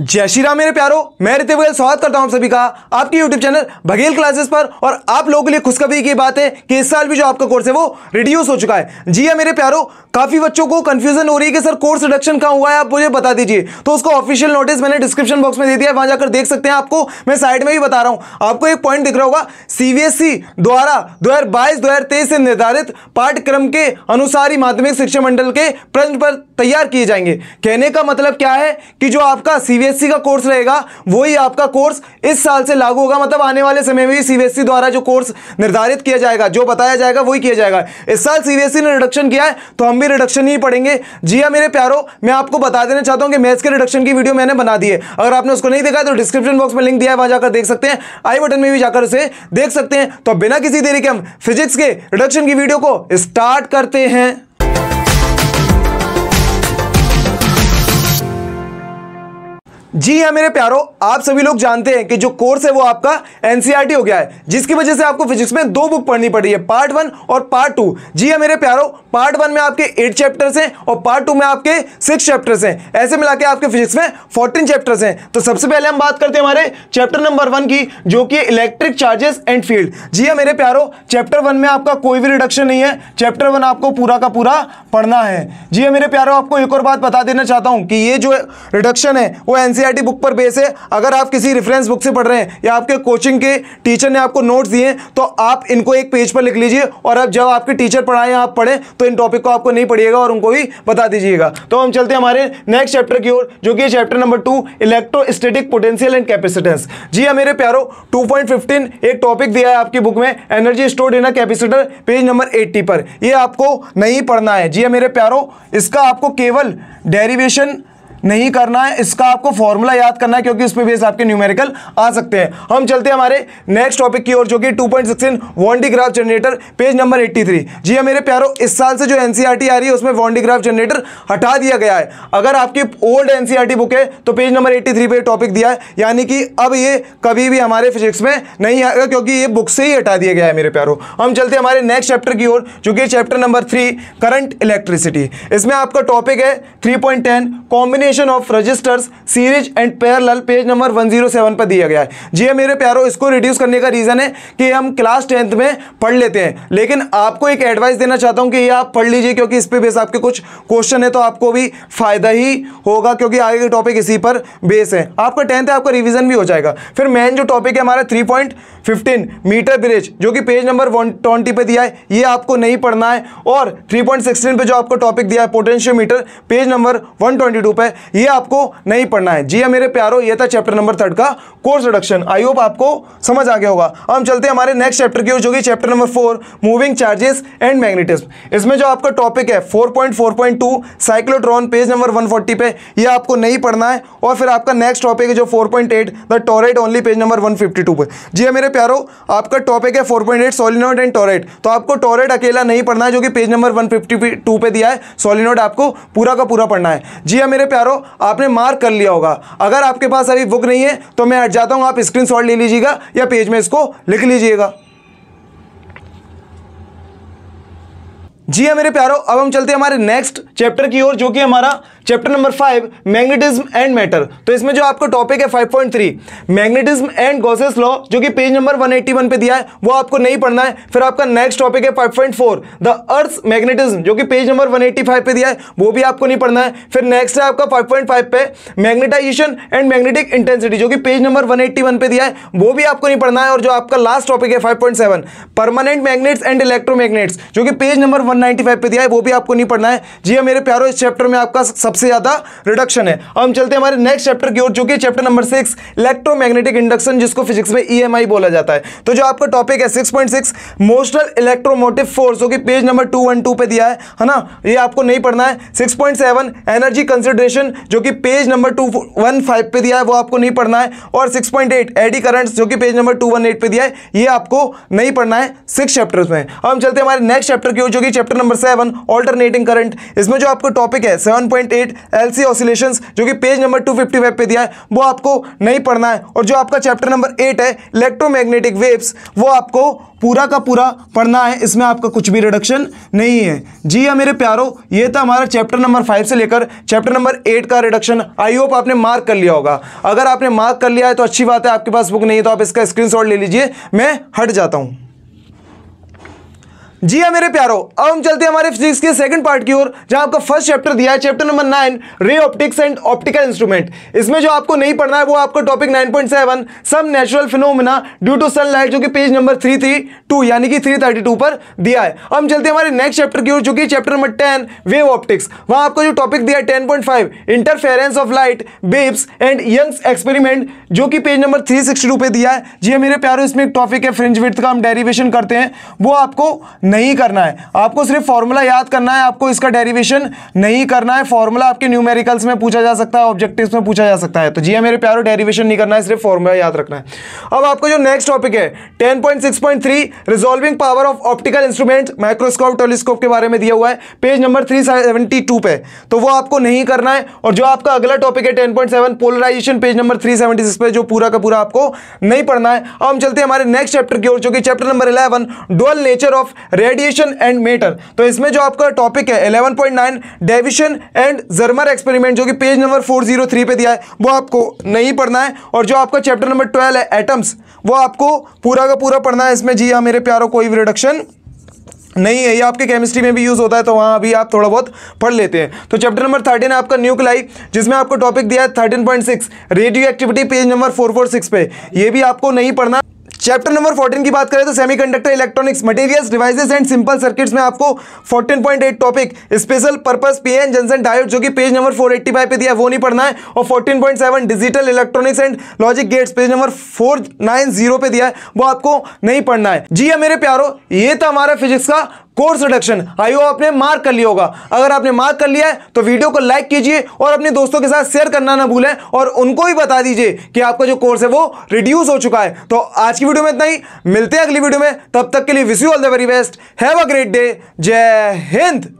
जय श्री राम मेरे प्यारो मैं रित बघेल स्वागत करता हूं आप सभी का आपके YouTube चैनल बघेल क्लासेस पर और आप लोगों के लिए खुशखबरी की बात है कि इस साल भी जो आपका कोर्स है वो रिड्यूस हो चुका है जी हाँ मेरे प्यारो काफी बच्चों को कंफ्यूजन हो रही है कि सर कोर्स रिडक्शन कहाँ हुआ है आप मुझे बता दीजिए तो उसको ऑफिशियल नोटिस मैंने डिस्क्रिप्शन बॉक्स में दे दिया है वहां जाकर देख सकते हैं आपको मैं साइड में भी बता रहा हूँ आपको एक पॉइंट दिख रहा होगा सीबीएसई e द्वारा दो हजार से निर्धारित पाठ्यक्रम के अनुसार ही माध्यमिक शिक्षा मंडल के प्रश्न तैयार किए जाएंगे कहने का मतलब क्या है कि जो आपका सीबीएसई e का कोर्स रहेगा वही आपका कोर्स इस साल से लागू होगा मतलब आने वाले समय में भी सीबीएसई e द्वारा जो कोर्स निर्धारित किया जाएगा जो बताया जाएगा वही किया जाएगा इस साल सीबीएसई e ने रिडक्शन किया है तो हम भी रिडक्शन ही पढ़ेंगे जी हाँ मेरे प्यारो मैं आपको बता देना चाहता हूँ कि मैथ्स के रिडक्शन की वीडियो मैंने बना दी है अगर आपने उसको नहीं देखा तो डिस्क्रिप्शन बॉक्स में लिंक दिया है वहाँ जाकर देख सकते हैं आई बटन में भी जाकर उसे देख सकते हैं तो बिना किसी देरी के हम फिजिक्स के रिडक्शन की वीडियो को स्टार्ट करते हैं जी हाँ मेरे प्यारों आप सभी लोग जानते हैं कि जो कोर्स है वो आपका एनसीईआरटी e हो गया है जिसकी वजह से आपको फिजिक्स में दो बुक पढ़नी पड़ी है पार्ट वन और पार्ट टू जी हाँ मेरे प्यारों पार्ट वन में आपके एट चैप्टर्स हैं और पार्ट टू में आपके सिक्स चैप्टर्स हैं ऐसे मिला के आपके फिजिक्स में फोर्टीन चैप्टर्स हैं तो सबसे पहले हम बात करते हैं हमारे चैप्टर नंबर वन की जो कि इलेक्ट्रिक चार्जेस एंड फील्ड जी हाँ मेरे प्यारो चैप्टर वन में आपका कोई भी रिडक्शन नहीं है चैप्टर वन आपको पूरा का पूरा पढ़ना है जी हाँ मेरे प्यारो आपको एक और बात बता देना चाहता हूँ कि ये जो रिडक्शन है वो एन एनसीईआरटी बुक पर बेस है अगर आप किसी रेफरेंस बुक से पढ़ रहे हैं या आपके कोचिंग के टीचर ने आपको नोट्स दिए तो आप इनको एक पेज पर लिख लीजिए और अब जब आपके टीचर पढ़ाएं आप पढ़े तो इन टॉपिक को आपको नहीं पढ़िएगा और उनको भी बता दीजिएगा तो हम चलते हैं हमारे नेक्स्ट चैप्टर की ओर जो कि chapter number two electrostatic potential and capacitance जी हाँ मेरे प्यारो टू एक टॉपिक दिया है आपकी बुक में energy store in capacitor page number eighty पर यह आपको नहीं पढ़ना है जी हाँ मेरे प्यारो इसका आपको केवल डेरिवेशन नहीं करना है इसका आपको फॉर्मूला याद करना है क्योंकि उस पर बेस आपके न्यूमेरिकल आ सकते हैं हम चलते हैं हमारे नेक्स्ट टॉपिक की ओर जो कि 2.16 point Van de Graaff generator page number 83 जी हाँ मेरे प्यारो इस साल से जो एनसीईआरटी e आ रही है उसमें वॉन्डीग्राफ जनरेटर हटा दिया गया है अगर आपकी ओल्ड एन बुक है तो page number eighty three topic दिया है यानी कि अब ये कभी भी हमारे फिजिक्स में नहीं आएगा क्योंकि ये बुक से ही हटा दिया गया है मेरे प्यारो हम चलते हैं हमारे नेक्स्ट चैप्टर की ओर जो कि chapter number three current electricity इसमें आपका टॉपिक है three point combination combination of resistors series and parallel page number 107 पर दिया गया है जी हाँ मेरे प्यारों इसको रिड्यूस करने का रीज़न है कि हम क्लास टेंथ में पढ़ लेते हैं लेकिन आपको एक एडवाइस देना चाहता हूं कि ये आप पढ़ लीजिए क्योंकि इस पर बेस आपके कुछ क्वेश्चन है तो आपको भी फ़ायदा ही होगा क्योंकि आगे के टॉपिक इसी पर बेस है आपका टेंथ है आपका रिविजन भी हो जाएगा फिर मेन जो टॉपिक है हमारा three point fifteen metre bridge जो कि पेज नंबर वन ट्वेंटी पर दिया है ये आपको नहीं पढ़ना है और थ्री पॉइंट सिक्सटीन पर जो आपको टॉपिक दिया है potentiometer page number one twenty two पर ये आपको नहीं पढ़ना है जी हाँ, मेरे प्यारो ये था चैप्टर नंबर थर्ड का कोर्स रिडक्शन आई होप आपको समझ आ गया होगा हम चलते हैं हमारे नेक्स्ट चैप्टर की ओर जो कि chapter number four moving charges and magnetism इसमें जो आपका टॉपिक है 4.4.2 साइक्लोट्रॉन पेज नंबर 140 पे ये आपको नहीं पढ़ना है और फिर आपका नेक्स्ट टॉपिक है जो 4.8 the toroid only page number 152 पे जी हाँ मेरे प्यारो आपका टॉपिक है four point solenoid and toroid तो आपको टॉरेट अकेला नहीं पढ़ना है जो कि पेज नंबर 152 पे दिया है सोलिनोड आपको पूरा का पूरा पढ़ना है जी हाँ मेरे प्यारो मारो आपने मार्क कर लिया होगा अगर आपके पास अभी बुक नहीं है तो मैं हट जाता हूँ आप स्क्रीन ले लीजिएगा या पेज में इसको लिख लीजिएगा जी हाँ मेरे प्यारो अब हम चलते हैं हमारे नेक्स्ट चैप्टर की ओर जो कि हमारा chapter number five magnetism and matter तो इसमें जो आपको टॉपिक है five point three magnetism and Gauss's law जो कि page number one eighty one पर दिया है वो आपको नहीं पढ़ना है फिर आपका नेक्स्ट टॉपिक है five point four the earth magnetism जो कि page number one eighty five पे दिया है वो भी आपको नहीं पढ़ना है फिर नेक्स्ट है आपका फाइव पॉइंट फाइव पे मैग्नेटाइजेशन एंड मैग्नेटिक इंटेंसिटी जो कि page number one eighty one पर दिया है वो भी आपको नहीं पढ़ना है और जो आपका लास्ट टॉपिक है five point seven permanent magnets and electromagnets जो कि page number one ninety five पर दिया है वो भी आपको नहीं पढ़ना है जी हाँ मेरे प्यारो इस चैप्टर में आपका सबसे सबसे ज़्यादा रिडक्शन है अब हम चलते हैं हमारे नेक्स्ट चैप्टर की ओर जो कि chapter number six electromagnetic induction जिसको फिजिक्स में ई e बोला जाता है तो जो आपका टॉपिक है six point six motional electromotive force जो कि page number two one two पर दिया है है ना ये आपको नहीं पढ़ना है six point seven energy consideration जो कि page number two one five पर दिया है वो आपको नहीं पढ़ना है और six point eight eddy current जो कि page number two one eight पर दिया है ये आपको नहीं पढ़ना है सिक्स चैप्टर में अब हम चलते हैं हमारे नेक्स्ट चैप्टर की ओर जो कि chapter number seven alternating current इसमें जो आपका टॉपिक है seven point eight eight L C oscillations जो कि पेज नंबर 255 पे दिया है वो आपको नहीं पढ़ना है और जो आपका चैप्टर नंबर एट है इलेक्ट्रोमैग्नेटिक वेव्स वो आपको पूरा का पूरा पढ़ना है इसमें आपका कुछ भी रिडक्शन नहीं है जी हाँ मेरे प्यारो ये था हमारा चैप्टर नंबर फाइव से लेकर चैप्टर नंबर एट का रिडक्शन आई होप आपने मार्क कर लिया होगा अगर आपने मार्क कर लिया है तो अच्छी बात है आपके पास बुक नहीं है तो आप इसका शॉट ले लीजिए मैं हट जाता हूँ जी हाँ मेरे प्यारो अब हम चलते हैं हमारे फिजिक्स के सेकंड पार्ट की ओर जहां आपका फर्स्ट चैप्टर दिया है chapter number nine ray optics and optical instrument इसमें जो आपको नहीं पढ़ना है वो आपका topic 9.7 some natural phenomena due to sunlight जो कि पेज नंबर 332 यानी कि 332 पर दिया है अब हम चलते हैं हमारे नेक्स्ट चैप्टर की ओर जो कि chapter number ten wave optics वहाँ आपको जो टॉपिक दिया है ten interference of light waves and Young's experiment जो कि पेज नंबर थ्री पर दिया है जी हाँ, मेरे प्यारो इसमें एक टॉपिक है फ्रिंज विथ का हम डेरिवेशन करते हैं वो आपको नहीं करना है आपको सिर्फ फॉर्मूला याद करना है आपको इसका डेरिवेशन नहीं करना है फॉर्मूला आपके न्यूमेरिकल्स में पूछा जा सकता है ऑब्जेक्टिव्स में पूछा जा सकता है तो जी हाँ, मेरे प्यारो डेरिवेशन नहीं करना है सिर्फ फॉर्मूला याद रखना है अब आपको जो नेक्स्ट टॉपिक है ten point six point three resolving power of optical instrument microscope telescope के बारे में दिया हुआ है page number three seventy two पे तो वो आपको नहीं करना है और जो आपका अगला टॉपिक है ten point seven polarisation page number three seventy six पे जो पूरा का पूरा आपको नहीं पढ़ना है अब हम चलते हैं हमारे नेक्स्ट चैप्टर की ओर जो कि chapter number eleven dual nature of radiation and matter तो इसमें जो आपका टॉपिक है 11.9 डेविशन एंड जर्मर एक्सपेरिमेंट जो कि पेज नंबर 403 पे दिया है वो आपको नहीं पढ़ना है और जो आपका चैप्टर नंबर 12 है एटम्स वो आपको पूरा का पूरा पढ़ना है इसमें जी हाँ मेरे प्यारों कोई रिडक्शन नहीं है ये आपके केमिस्ट्री में भी यूज़ होता है तो वहाँ अभी आप थोड़ा बहुत पढ़ लेते हैं तो चैप्टर नंबर थर्टीन आपका न्यूक्लाई जिसमें आपको टॉपिक दिया है thirteen point six radioactivity page number four four six पे ये भी आपको नहीं पढ़ना चैप्टर नंबर 14 की बात करें तो semiconductor electronics materials devices and simple circuits में आपको 14.8 topic special purpose P N junction diode जो कि पेज नंबर 485 पे दिया वो नहीं पढ़ना है और 14.7 digital electronics and logic gates page number 490 पे दिया है वो आपको नहीं पढ़ना है जी हाँ मेरे प्यारो ये था हमारा फिजिक्स का कोर्स रिडक्शन आई हो आपने मार्क कर लिया होगा अगर आपने मार्क कर लिया है तो वीडियो को लाइक कीजिए और अपने दोस्तों के साथ शेयर करना ना भूलें और उनको भी बता दीजिए कि आपका जो कोर्स है वो रिड्यूस हो चुका है तो आज की वीडियो में इतना ही मिलते हैं अगली वीडियो में तब तक के लिए wish you all the very best have a great day जय हिंद